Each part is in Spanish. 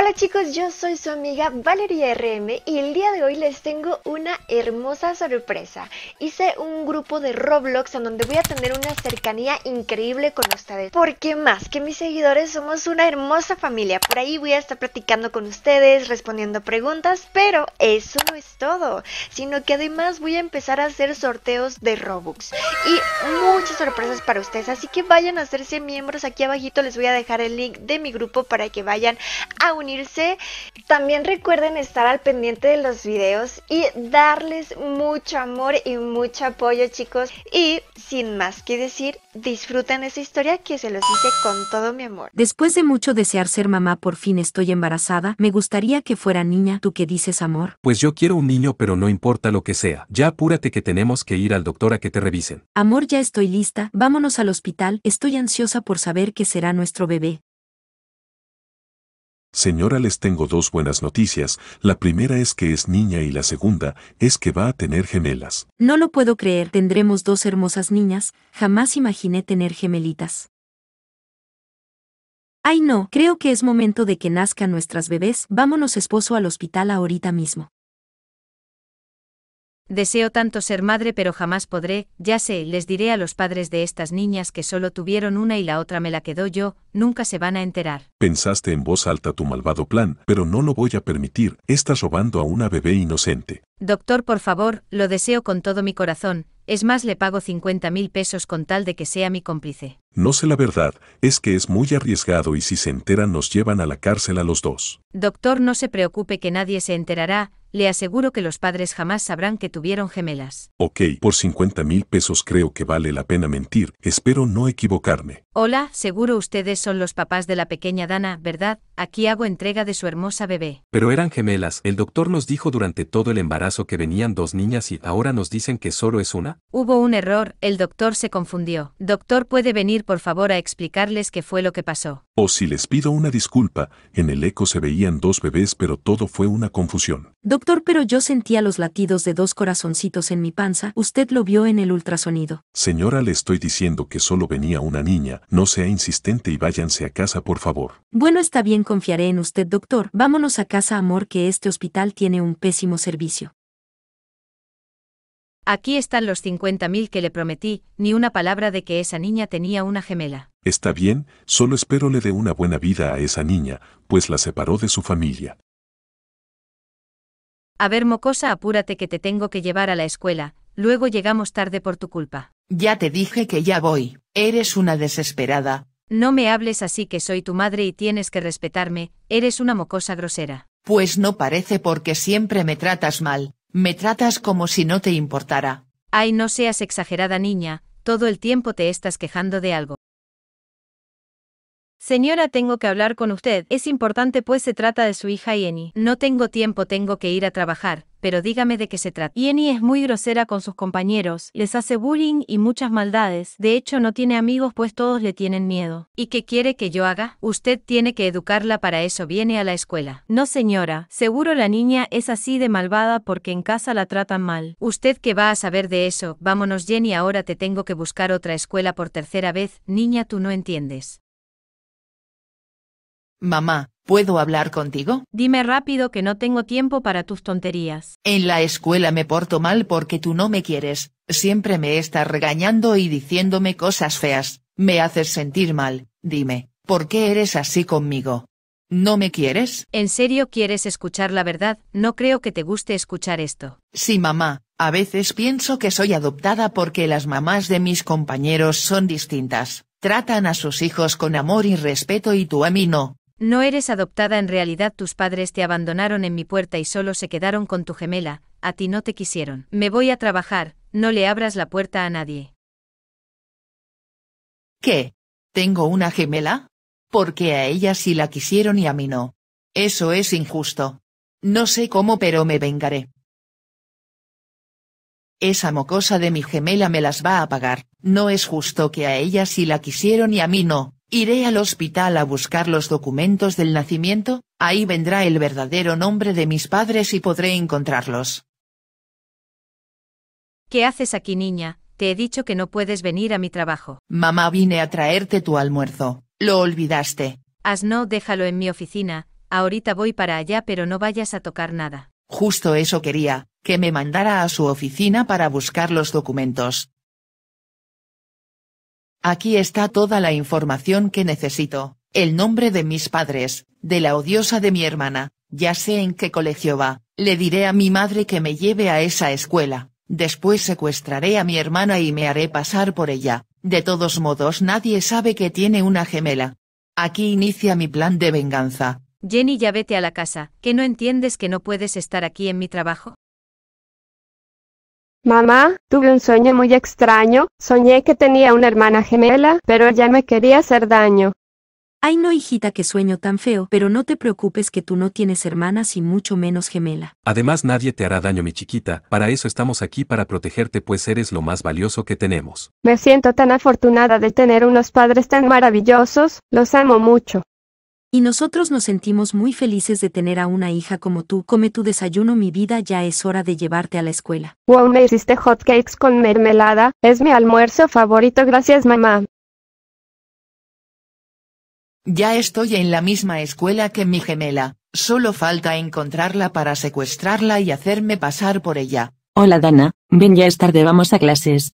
Hola chicos, yo soy su amiga Valeria RM y el día de hoy les tengo una hermosa sorpresa. Hice un grupo de Roblox en donde voy a tener una cercanía increíble con ustedes. Porque más que mis seguidores somos una hermosa familia. Por ahí voy a estar platicando con ustedes, respondiendo preguntas, pero eso no es todo. Sino que además voy a empezar a hacer sorteos de Robux. Y muchas sorpresas para ustedes. Así que vayan a hacerse miembros. Aquí abajito les voy a dejar el link de mi grupo para que vayan a unir también recuerden estar al pendiente de los videos y darles mucho amor y mucho apoyo, chicos. Y sin más que decir, disfruten esa historia que se los hice con todo mi amor. Después de mucho desear ser mamá, por fin estoy embarazada. Me gustaría que fuera niña. ¿Tú qué dices, amor? Pues yo quiero un niño, pero no importa lo que sea. Ya apúrate que tenemos que ir al doctor a que te revisen. Amor, ya estoy lista. Vámonos al hospital. Estoy ansiosa por saber qué será nuestro bebé. Señora, les tengo dos buenas noticias. La primera es que es niña y la segunda es que va a tener gemelas. No lo puedo creer, tendremos dos hermosas niñas, jamás imaginé tener gemelitas. Ay no, creo que es momento de que nazcan nuestras bebés, vámonos esposo al hospital ahorita mismo. Deseo tanto ser madre pero jamás podré, ya sé, les diré a los padres de estas niñas que solo tuvieron una y la otra me la quedó yo, nunca se van a enterar. Pensaste en voz alta tu malvado plan, pero no lo voy a permitir, estás robando a una bebé inocente. Doctor, por favor, lo deseo con todo mi corazón, es más, le pago 50 mil pesos con tal de que sea mi cómplice. No sé la verdad, es que es muy arriesgado y si se enteran nos llevan a la cárcel a los dos. Doctor, no se preocupe que nadie se enterará, le aseguro que los padres jamás sabrán que tuvieron gemelas. Ok, por 50 mil pesos creo que vale la pena mentir, espero no equivocarme. Hola, seguro ustedes son los papás de la pequeña Dana, ¿verdad? Aquí hago entrega de su hermosa bebé. Pero eran gemelas, el doctor nos dijo durante todo el embarazo que venían dos niñas y ahora nos dicen que solo es una. Hubo un error, el doctor se confundió. Doctor puede venir por favor a explicarles qué fue lo que pasó. O si les pido una disculpa, en el eco se veían dos bebés pero todo fue una confusión. Doctor, pero yo sentía los latidos de dos corazoncitos en mi panza, usted lo vio en el ultrasonido. Señora, le estoy diciendo que solo venía una niña no sea insistente y váyanse a casa por favor. Bueno, está bien, confiaré en usted, doctor. Vámonos a casa, amor, que este hospital tiene un pésimo servicio. Aquí están los 50.000 que le prometí, ni una palabra de que esa niña tenía una gemela. Está bien, solo espero le dé una buena vida a esa niña, pues la separó de su familia. A ver, mocosa, apúrate que te tengo que llevar a la escuela, luego llegamos tarde por tu culpa. Ya te dije que ya voy, eres una desesperada. No me hables así que soy tu madre y tienes que respetarme, eres una mocosa grosera. Pues no parece porque siempre me tratas mal, me tratas como si no te importara. Ay, no seas exagerada niña, todo el tiempo te estás quejando de algo. Señora, tengo que hablar con usted. Es importante pues se trata de su hija Jenny. No tengo tiempo, tengo que ir a trabajar, pero dígame de qué se trata. Jenny es muy grosera con sus compañeros, les hace bullying y muchas maldades. De hecho, no tiene amigos pues todos le tienen miedo. ¿Y qué quiere que yo haga? Usted tiene que educarla, para eso viene a la escuela. No, señora, seguro la niña es así de malvada porque en casa la tratan mal. Usted que va a saber de eso. Vámonos, Jenny, ahora te tengo que buscar otra escuela por tercera vez. Niña, tú no entiendes. Mamá, ¿puedo hablar contigo? Dime rápido que no tengo tiempo para tus tonterías. En la escuela me porto mal porque tú no me quieres, siempre me estás regañando y diciéndome cosas feas, me haces sentir mal, dime, ¿por qué eres así conmigo? ¿No me quieres? ¿En serio quieres escuchar la verdad? No creo que te guste escuchar esto. Sí, mamá, a veces pienso que soy adoptada porque las mamás de mis compañeros son distintas. Tratan a sus hijos con amor y respeto y tú a mí no. No eres adoptada en realidad tus padres te abandonaron en mi puerta y solo se quedaron con tu gemela, a ti no te quisieron. Me voy a trabajar, no le abras la puerta a nadie. ¿Qué? ¿Tengo una gemela? Porque a ella sí la quisieron y a mí no. Eso es injusto. No sé cómo pero me vengaré. Esa mocosa de mi gemela me las va a pagar. No es justo que a ella sí la quisieron y a mí no. Iré al hospital a buscar los documentos del nacimiento, ahí vendrá el verdadero nombre de mis padres y podré encontrarlos. ¿Qué haces aquí, niña? Te he dicho que no puedes venir a mi trabajo. Mamá, vine a traerte tu almuerzo. Lo olvidaste. Asno, déjalo en mi oficina. Ahorita voy para allá, pero no vayas a tocar nada. Justo eso quería, que me mandara a su oficina para buscar los documentos. Aquí está toda la información que necesito, el nombre de mis padres, de la odiosa de mi hermana, ya sé en qué colegio va, le diré a mi madre que me lleve a esa escuela, después secuestraré a mi hermana y me haré pasar por ella, de todos modos nadie sabe que tiene una gemela. Aquí inicia mi plan de venganza. Jenny ya vete a la casa, ¿que no entiendes que no puedes estar aquí en mi trabajo? Mamá, tuve un sueño muy extraño, soñé que tenía una hermana gemela, pero ella me quería hacer daño. Ay no hijita, que sueño tan feo, pero no te preocupes que tú no tienes hermanas y mucho menos gemela. Además nadie te hará daño mi chiquita, para eso estamos aquí para protegerte pues eres lo más valioso que tenemos. Me siento tan afortunada de tener unos padres tan maravillosos, los amo mucho. Y nosotros nos sentimos muy felices de tener a una hija como tú. Come tu desayuno, mi vida, ya es hora de llevarte a la escuela. Wow, me hiciste hotcakes con mermelada, es mi almuerzo favorito, gracias mamá. Ya estoy en la misma escuela que mi gemela, solo falta encontrarla para secuestrarla y hacerme pasar por ella. Hola Dana, ven ya es tarde, vamos a clases.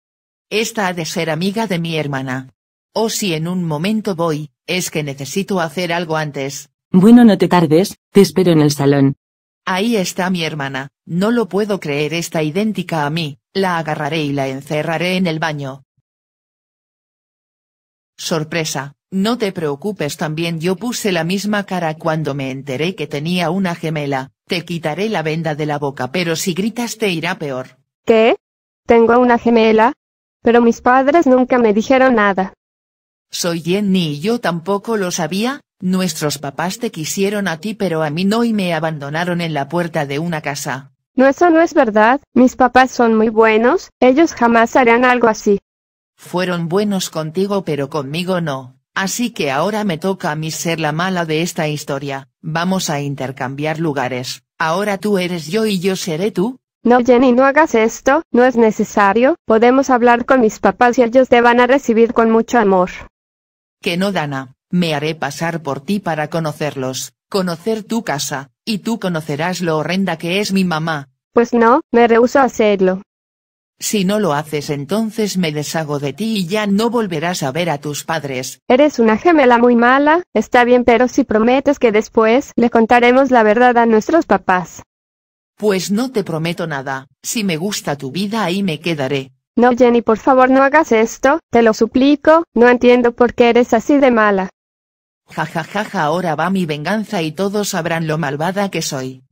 Esta ha de ser amiga de mi hermana. O si en un momento voy, es que necesito hacer algo antes. Bueno, no te tardes, te espero en el salón. Ahí está mi hermana, no lo puedo creer, está idéntica a mí, la agarraré y la encerraré en el baño. Sorpresa, no te preocupes también yo puse la misma cara cuando me enteré que tenía una gemela, te quitaré la venda de la boca pero si gritas te irá peor. ¿Qué? Tengo una gemela. Pero mis padres nunca me dijeron nada. Soy Jenny y yo tampoco lo sabía, nuestros papás te quisieron a ti pero a mí no y me abandonaron en la puerta de una casa. No, eso no es verdad, mis papás son muy buenos, ellos jamás harán algo así. Fueron buenos contigo pero conmigo no, así que ahora me toca a mí ser la mala de esta historia, vamos a intercambiar lugares, ahora tú eres yo y yo seré tú. No Jenny no hagas esto, no es necesario, podemos hablar con mis papás y ellos te van a recibir con mucho amor que no Dana, me haré pasar por ti para conocerlos, conocer tu casa, y tú conocerás lo horrenda que es mi mamá. Pues no, me rehúso a hacerlo. Si no lo haces entonces me deshago de ti y ya no volverás a ver a tus padres. Eres una gemela muy mala, está bien pero si prometes que después le contaremos la verdad a nuestros papás. Pues no te prometo nada, si me gusta tu vida ahí me quedaré, no, Jenny, por favor no hagas esto, te lo suplico, no entiendo por qué eres así de mala. Ja ja ja ja, ahora va mi venganza y todos sabrán lo malvada que soy.